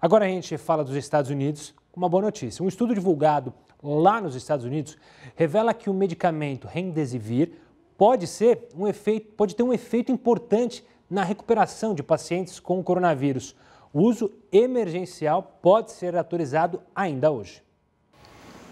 Agora a gente fala dos Estados Unidos, uma boa notícia. Um estudo divulgado lá nos Estados Unidos revela que o medicamento Remdesivir pode ser um efeito, pode ter um efeito importante na recuperação de pacientes com o coronavírus. O uso emergencial pode ser autorizado ainda hoje.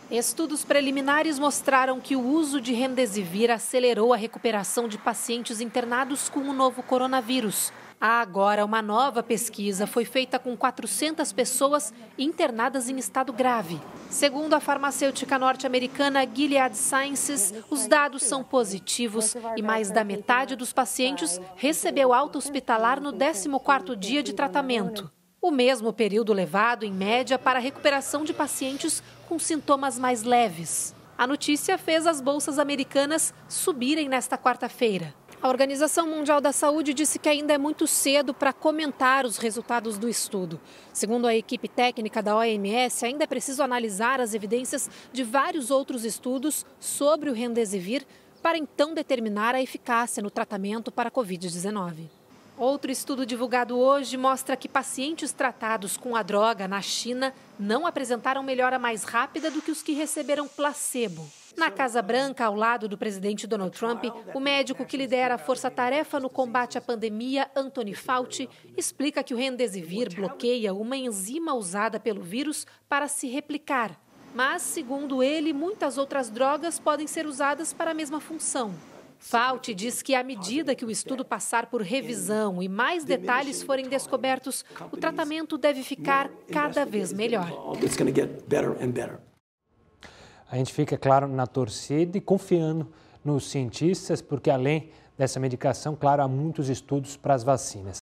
Estudos preliminares mostraram que o uso de Remdesivir acelerou a recuperação de pacientes internados com o novo coronavírus. Agora, uma nova pesquisa foi feita com 400 pessoas internadas em estado grave. Segundo a farmacêutica norte-americana Gilead Sciences, os dados são positivos e mais da metade dos pacientes recebeu alta hospitalar no 14º dia de tratamento. O mesmo período levado, em média, para a recuperação de pacientes com sintomas mais leves. A notícia fez as bolsas americanas subirem nesta quarta-feira. A Organização Mundial da Saúde disse que ainda é muito cedo para comentar os resultados do estudo. Segundo a equipe técnica da OMS, ainda é preciso analisar as evidências de vários outros estudos sobre o Remdesivir para então determinar a eficácia no tratamento para a Covid-19. Outro estudo divulgado hoje mostra que pacientes tratados com a droga na China não apresentaram melhora mais rápida do que os que receberam placebo. Na Casa Branca, ao lado do presidente Donald Trump, o médico que lidera a força-tarefa no combate à pandemia, Anthony Fauci, explica que o Rendesivir bloqueia uma enzima usada pelo vírus para se replicar. Mas, segundo ele, muitas outras drogas podem ser usadas para a mesma função. Fauci diz que à medida que o estudo passar por revisão e mais detalhes forem descobertos, o tratamento deve ficar cada vez melhor. A gente fica, é claro, na torcida e confiando nos cientistas, porque além dessa medicação, claro, há muitos estudos para as vacinas.